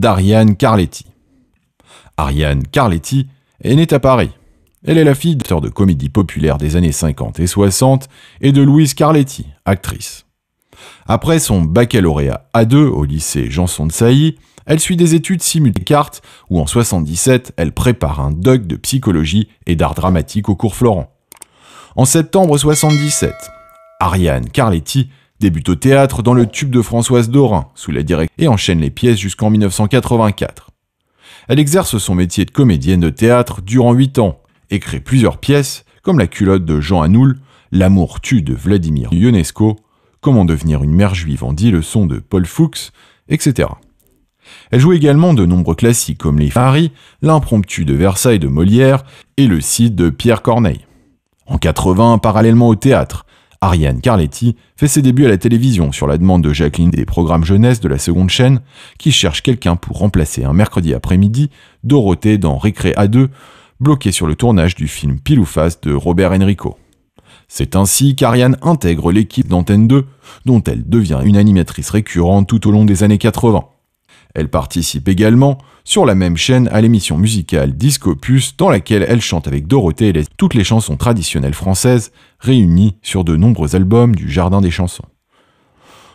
d'Ariane Carletti. Ariane Carletti est née à Paris. Elle est la fille d'acteurs de comédie populaire des années 50 et 60 et de Louise Carletti, actrice. Après son baccalauréat A2 au lycée Janson de Sailly, elle suit des études cartes où en 77, elle prépare un doc de psychologie et d'art dramatique au cours Florent. En septembre 77, Ariane Carletti débute au théâtre dans le tube de Françoise Dorin, sous la direction et enchaîne les pièces jusqu'en 1984. Elle exerce son métier de comédienne de théâtre durant 8 ans et crée plusieurs pièces, comme La culotte de Jean Hanoul, L'amour tue de Vladimir Ionesco, Comment devenir une mère juive en dit le son de Paul Fuchs, etc. Elle joue également de nombreux classiques comme Les Faris, L'impromptu de Versailles de Molière et Le site de Pierre Corneille. En 80, parallèlement au théâtre, Ariane Carletti fait ses débuts à la télévision sur la demande de Jacqueline des programmes jeunesse de la seconde chaîne, qui cherche quelqu'un pour remplacer un mercredi après-midi Dorothée dans Récré A2, bloquée sur le tournage du film Pile ou Face de Robert Enrico. C'est ainsi qu'Ariane intègre l'équipe d'Antenne 2, dont elle devient une animatrice récurrente tout au long des années 80. Elle participe également sur la même chaîne à l'émission musicale Discopus dans laquelle elle chante avec Dorothée et toutes les chansons traditionnelles françaises réunies sur de nombreux albums du Jardin des chansons.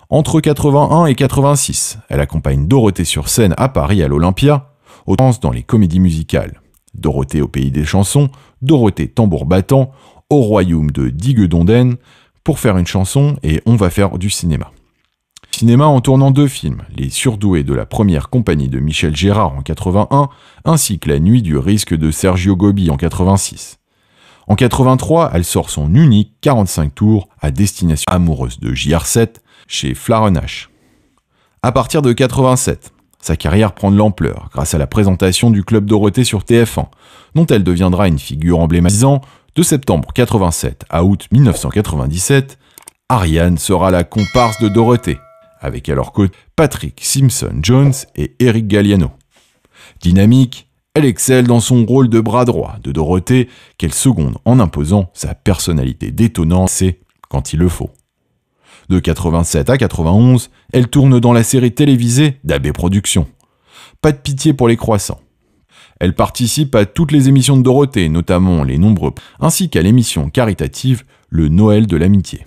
Entre 81 et 86, elle accompagne Dorothée sur scène à Paris à l'Olympia, au France dans les comédies musicales. Dorothée au pays des chansons, Dorothée tambour battant, au royaume de Digue pour faire une chanson et on va faire du cinéma cinéma en tournant deux films, Les Surdoués de la première compagnie de Michel Gérard en 81, ainsi que La Nuit du risque de Sergio Gobi en 86. En 83, elle sort son unique 45 tours à destination amoureuse de JR7 chez Flarenache. À partir de 87, sa carrière prend de l'ampleur grâce à la présentation du Club Dorothée sur TF1, dont elle deviendra une figure emblématique. De septembre 87 à août 1997, Ariane sera la comparse de Dorothée avec alors leur Patrick Simpson Jones et Eric Galliano. Dynamique, elle excelle dans son rôle de bras droit de Dorothée, qu'elle seconde en imposant sa personnalité détonnante, c'est quand il le faut. De 87 à 91, elle tourne dans la série télévisée d'Abbé Productions. Pas de pitié pour les croissants. Elle participe à toutes les émissions de Dorothée, notamment les nombreux, ainsi qu'à l'émission caritative Le Noël de l'amitié.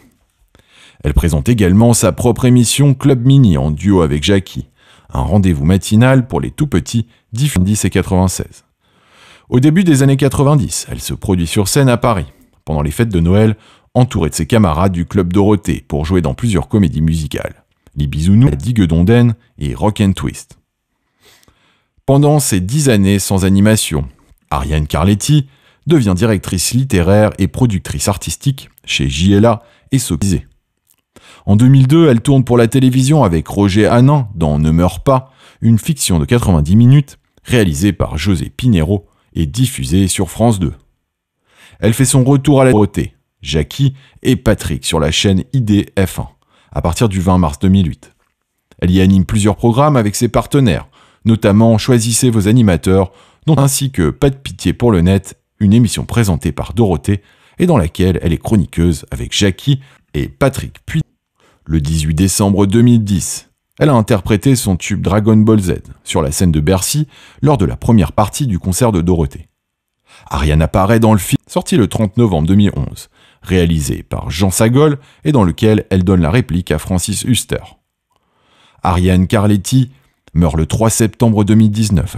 Elle présente également sa propre émission Club Mini en duo avec Jackie, un rendez-vous matinal pour les tout-petits 10 et 96. Au début des années 90, elle se produit sur scène à Paris, pendant les fêtes de Noël, entourée de ses camarades du Club Dorothée pour jouer dans plusieurs comédies musicales, Les Bisounours, La Digue d'Onden et Rock and Twist. Pendant ces dix années sans animation, Ariane Carletti devient directrice littéraire et productrice artistique chez JLA et Sopisé, en 2002, elle tourne pour la télévision avec Roger Hanin dans Ne meurs pas, une fiction de 90 minutes, réalisée par José Pinheiro et diffusée sur France 2. Elle fait son retour à la Dorothée, Jackie et Patrick sur la chaîne IDF1, à partir du 20 mars 2008. Elle y anime plusieurs programmes avec ses partenaires, notamment Choisissez vos animateurs, ainsi que Pas de pitié pour le net, une émission présentée par Dorothée et dans laquelle elle est chroniqueuse avec Jackie et Patrick Puy. Le 18 décembre 2010, elle a interprété son tube Dragon Ball Z sur la scène de Bercy lors de la première partie du concert de Dorothée. Ariane apparaît dans le film sorti le 30 novembre 2011, réalisé par Jean Sagol et dans lequel elle donne la réplique à Francis Huster. Ariane Carletti meurt le 3 septembre 2019